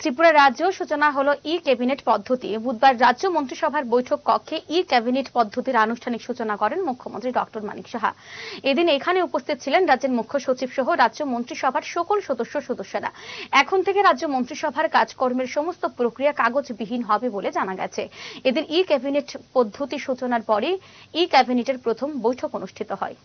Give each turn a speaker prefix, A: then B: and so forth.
A: ত্রিপুরা রাজ্য সূচনা হলো ই ক্যাবিনেট পদ্ধতি বুধবার রাজ্য মন্ত্রিসভার বৈঠক কক্ষে ই ক্যাবিনেট পদ্ধতির আনুষ্ঠানিক সূচনা করেন মুখ্যমন্ত্রী ডক্টর মানিক সাহা এদিন এখানে উপস্থিত ছিলেন রাজ্যের মুখ্য সচিব সহ রাজ্য মন্ত্রিসভার সকল সদস্য সদস্যরা এখন থেকে রাজ্য মন্ত্রিসভার কাজকর্মের সমস্ত প্রক্রিয়া কাগজবিহীন হবে বলে জানা গেছে এদিন ই ক্যাবিনেট পদ্ধতি সূচনার পরে ই ক্যাবিনেটের প্রথম বৈঠক অনুষ্ঠিত হয়